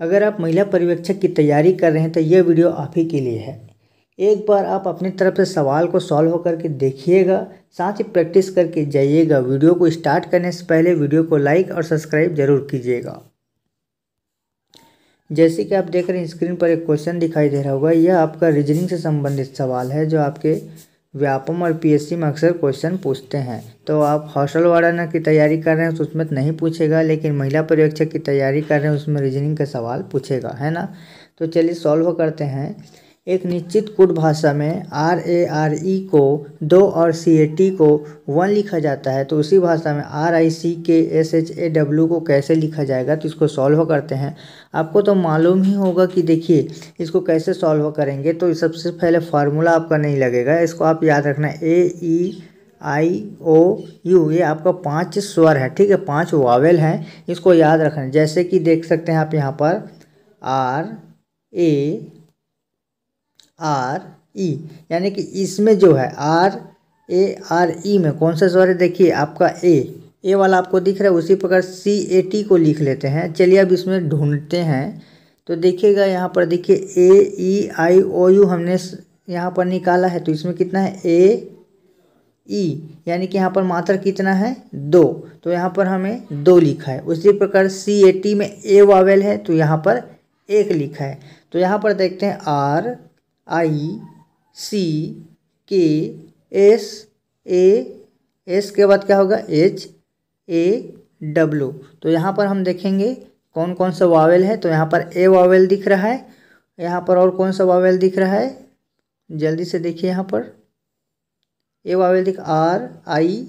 अगर आप महिला पर्यवेक्षक की तैयारी कर रहे हैं तो यह वीडियो आप ही के लिए है एक बार आप अपनी तरफ से सवाल को सॉल्व के देखिएगा साथ ही प्रैक्टिस करके जाइएगा वीडियो को स्टार्ट करने से पहले वीडियो को लाइक और सब्सक्राइब जरूर कीजिएगा जैसे कि आप देख रहे हैं स्क्रीन पर एक क्वेश्चन दिखाई दे रहा होगा यह आपका रीजनिंग से संबंधित सवाल है जो आपके व्यापम और पीएससी में अक्सर क्वेश्चन पूछते हैं तो आप हॉस्टल वाराना की तैयारी कर रहे हैं तो उसमें तो नहीं पूछेगा लेकिन महिला पर्यवेक्षक की तैयारी कर रहे हैं उसमें रीजनिंग का सवाल पूछेगा है ना तो चलिए सॉल्व करते हैं एक निश्चित कुट भाषा में आर ए आर ई को दो और सी ए टी को वन लिखा जाता है तो उसी भाषा में आर आई सी के एस एच ए डब्ल्यू को कैसे लिखा जाएगा तो इसको सॉल्व करते हैं आपको तो मालूम ही होगा कि देखिए इसको कैसे सॉल्व करेंगे तो सबसे पहले फार्मूला आपका नहीं लगेगा इसको आप याद रखना ए ई आई ओ यू ये आपका पांच स्वर है ठीक है पांच वावेल हैं इसको याद रखना जैसे कि देख सकते हैं आप यहाँ पर आर ए आर ई यानी कि इसमें जो है आर ए आर ई में कौन सा स्वर है देखिए आपका ए ए वाला आपको दिख रहा है उसी प्रकार सी ए टी को लिख लेते हैं चलिए अब इसमें ढूंढते हैं तो देखिएगा यहाँ पर देखिए ए ई आई ओ यू हमने यहाँ पर निकाला है तो इसमें कितना है ए ई यानी कि यहाँ पर मात्र कितना है दो तो यहाँ पर हमें दो लिखा है उसी प्रकार सी ए टी में ए वावेल है तो यहाँ पर एक लिखा है तो यहाँ पर देखते हैं आर आई सी के एस ए एस के बाद क्या होगा एच ए डब्लू तो यहाँ पर हम देखेंगे कौन कौन सा वावेल है तो यहाँ पर ए वावेल दिख रहा है यहाँ पर और कौन सा वावेल दिख रहा है जल्दी से देखिए यहाँ पर ए वावेल दिख आर आई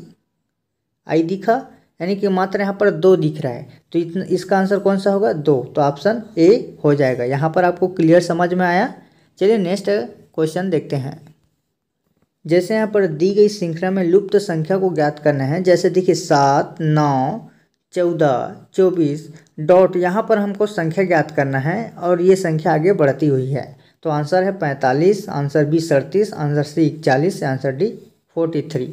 आई दिखा यानी कि मात्र यहाँ पर दो दिख रहा है तो इतना इसका आंसर कौन सा होगा दो तो ऑप्शन ए हो जाएगा यहाँ पर आपको क्लियर समझ में आया चलिए नेक्स्ट क्वेश्चन देखते हैं जैसे यहाँ पर दी गई श्रृंखला में लुप्त संख्या को ज्ञात करना है जैसे देखिए सात नौ चौदह चौबीस डॉट यहाँ पर हमको संख्या ज्ञात करना है और ये संख्या आगे बढ़ती हुई है तो आंसर है पैंतालीस आंसर बी सड़तीस आंसर सी इकचालीस आंसर डी फोर्टी थ्री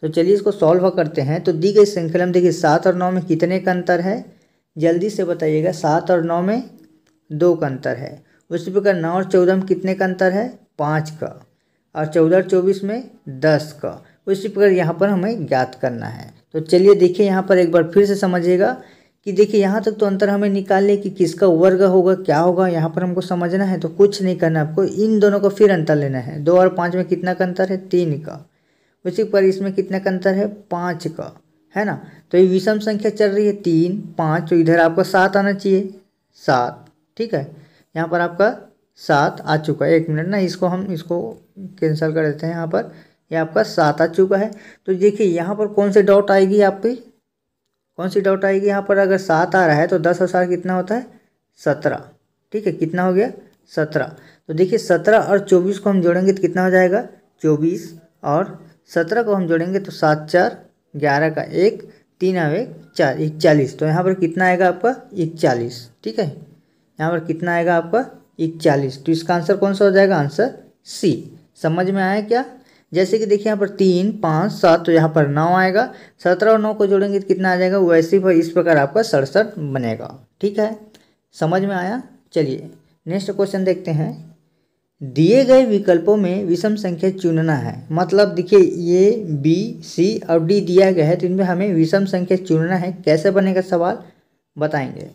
तो चलिए इसको सॉल्व करते हैं तो दी गई श्रृंखला में देखिए सात और नौ में कितने का अंतर है जल्दी से बताइएगा सात और नौ में दो का अंतर है उसी प्रकार नौ और चौदह में कितने का अंतर है पाँच का और चौदह और चौबीस में दस का उसी प्रकार यहाँ पर हमें ज्ञात करना है तो चलिए देखिए यहाँ पर एक बार फिर से समझिएगा कि देखिए यहाँ तक तो अंतर हमें निकालने कि किसका वर्ग होगा क्या होगा यहाँ पर हमको समझना है तो कुछ नहीं करना आपको इन दोनों का फिर अंतर लेना है दो और पाँच में कितना का अंतर है तीन का उसी पर इसमें कितना का अंतर है पाँच का है ना तो ये विषम संख्या चल रही है तीन पाँच तो इधर आपको सात आना चाहिए सात ठीक है यहाँ पर आपका सात आ चुका है एक मिनट ना इसको हम इसको कैंसिल कर देते हैं यहाँ पर ये यह आपका सात आ चुका है तो देखिए यहाँ पर कौन सी डॉट आएगी आपकी कौन सी डॉट आएगी यहाँ पर अगर सात आ रहा है तो दस और कितना होता है सत्रह ठीक है कितना हो गया सत्रह तो देखिए सत्रह और चौबीस को हम जोड़ेंगे तो कितना हो जाएगा चौबीस और सत्रह को हम जोड़ेंगे तो सात चार ग्यारह का एक तीन एक चार इकचालीस तो यहाँ पर कितना आएगा आपका इकचालीस ठीक है यहाँ पर कितना आएगा आपका इकचालीस तो इसका आंसर कौन सा हो जाएगा आंसर सी समझ में आया क्या जैसे कि देखिए यहाँ पर तीन पाँच सात तो यहाँ पर नौ आएगा सत्रह और नौ को जोड़ेंगे तो कितना आ जाएगा वैसे पर इस प्रकार आपका सड़सठ बनेगा ठीक है समझ में आया चलिए नेक्स्ट क्वेश्चन देखते हैं दिए गए विकल्पों में विषम संख्या चुनना है मतलब देखिए ये बी सी और डी दिया गया है तो इनमें हमें विषम संख्या चुनना है कैसे बनेगा सवाल बताएंगे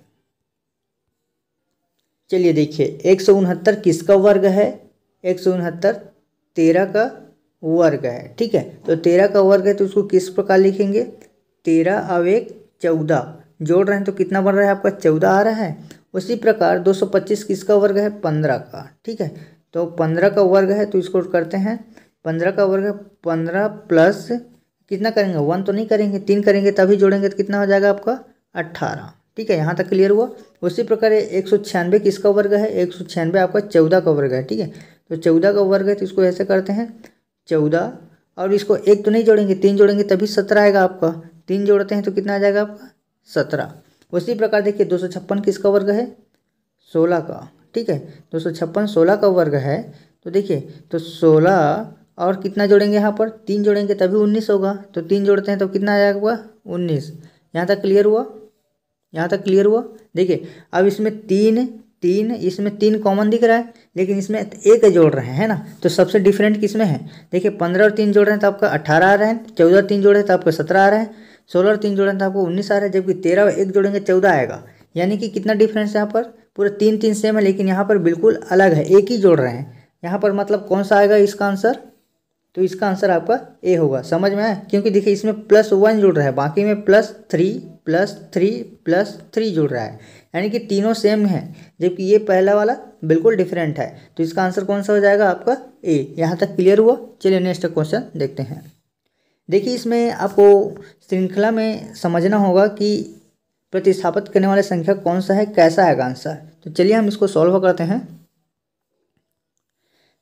चलिए देखिए एक सौ उनहत्तर किसका वर्ग है एक सौ उनहत्तर तेरह का वर्ग है ठीक है तो तेरह का वर्ग है तो उसको किस प्रकार लिखेंगे तेरह अब एक चौदह जोड़ रहे हैं तो कितना बन रहा है आपका चौदह आ रहा है उसी प्रकार दो सौ पच्चीस किसका वर्ग है पंद्रह का ठीक है तो पंद्रह का वर्ग है तो इसको करते हैं पंद्रह का वर्ग है पंद्रह प्लस कितना करेंगे वन तो नहीं करेंगे तीन करेंगे तभी जोड़ेंगे तो कितना हो जाएगा आपका अट्ठारह ठीक है यहाँ तक क्लियर हुआ उसी प्रकार एक सौ छियानवे किसका वर्ग है एक सौ छियानवे आपका चौदह का वर्ग है ठीक है तो चौदह का वर्ग है तो इसको ऐसे करते हैं चौदह और इसको एक तो नहीं जोड़ेंगे तीन जोड़ेंगे तभी सत्रह आएगा आपका तीन जोड़ते हैं तो कितना आ जाएगा आपका सत्रह उसी प्रकार देखिए दो सौ छप्पन किसका वर्ग है सोलह का ठीक है दो सौ छप्पन सोलह का वर्ग है तो देखिए तो सोलह और कितना जोड़ेंगे यहाँ पर तीन जोड़ेंगे तभी उन्नीस होगा तो तीन जोड़ते हैं तो कितना आ जाएगा उन्नीस यहाँ तक क्लियर हुआ यहाँ तक क्लियर हुआ देखिए अब इसमें तीन तीन इसमें तीन कॉमन दिख रहा है लेकिन इसमें एक जोड़ रहे हैं ना तो सबसे डिफरेंट किस में है देखिए पंद्रह और तीन जोड़ रहे हैं तो आपका अट्ठारह आ रहे हैं चौदह और तीन जोड़े हैं तो आपका सत्रह आ रहे हैं सोलह और तीन जोड़े हैं तो आपको उन्नीस आ रहा है जबकि तेरह और एक जोड़ेंगे चौदह आएगा यानी कि कितना डिफरेंस है यहाँ पर पूरे तीन तीन सेम है लेकिन यहाँ पर बिल्कुल अलग है एक ही जोड़ रहे हैं यहाँ पर मतलब कौन सा आएगा इसका आंसर तो इसका आंसर आपका ए होगा समझ में आया क्योंकि देखिए इसमें प्लस वन जुड़ रहा है बाकी में plus three plus three plus three जुड़ रहा है यानी कि तीनों सेम है जबकि ये पहला वाला बिल्कुल डिफरेंट है तो इसका आंसर कौन सा हो जाएगा आपका ए यहाँ तक क्लियर हुआ चलिए नेक्स्ट क्वेश्चन देखते हैं देखिए इसमें आपको श्रृंखला में समझना होगा कि प्रतिस्थापित करने वाला संख्या कौन सा है कैसा है आंसर तो चलिए हम इसको सॉल्व करते हैं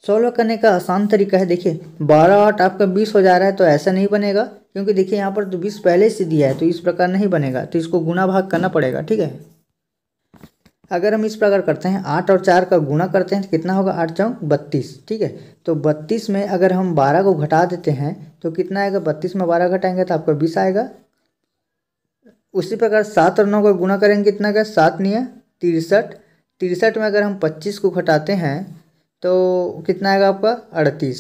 सॉल्व करने का आसान तरीका है देखिए बारह आठ आपका बीस हो जा रहा है तो ऐसा नहीं बनेगा क्योंकि देखिए यहाँ पर तो बीस पहले से दिया है तो इस प्रकार नहीं बनेगा तो इसको गुना भाग करना पड़ेगा ठीक है अगर हम इस प्रकार करते हैं आठ और चार का गुणा करते हैं तो कितना होगा आठ चौक बत्तीस ठीक है तो बत्तीस में अगर हम बारह को घटा देते हैं तो कितना आएगा बत्तीस में बारह घटाएंगे तो आपका बीस आएगा उसी प्रकार सात और नौ का गुणा करेंगे कितना का सात है तिरसठ तिरसठ में अगर हम पच्चीस को घटाते हैं तो कितना आएगा आपका अड़तीस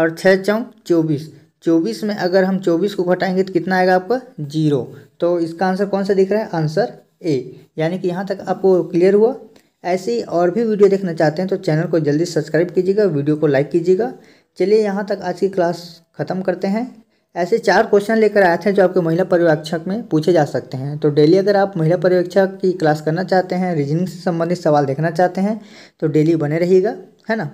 और छः चौंक चौबीस चौबीस में अगर हम चौबीस को घटाएंगे तो कितना आएगा आपका जीरो तो इसका आंसर कौन सा दिख रहा है आंसर ए यानी कि यहाँ तक आपको क्लियर हुआ ऐसे ही और भी वीडियो देखना चाहते हैं तो चैनल को जल्दी सब्सक्राइब कीजिएगा वीडियो को लाइक कीजिएगा चलिए यहाँ तक आज की क्लास ख़त्म करते हैं ऐसे चार क्वेश्चन लेकर आए थे जो आपके महिला पर्यवेक्षक में पूछे जा सकते हैं तो डेली अगर आप महिला पर्यवेक्षक की क्लास करना चाहते हैं रीजनिंग से संबंधित सवाल देखना चाहते हैं तो डेली बने रहिएगा है ना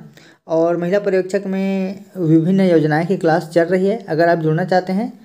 और महिला पर्यवेक्षक में विभिन्न योजनाएं की क्लास चल रही है अगर आप जुड़ना चाहते हैं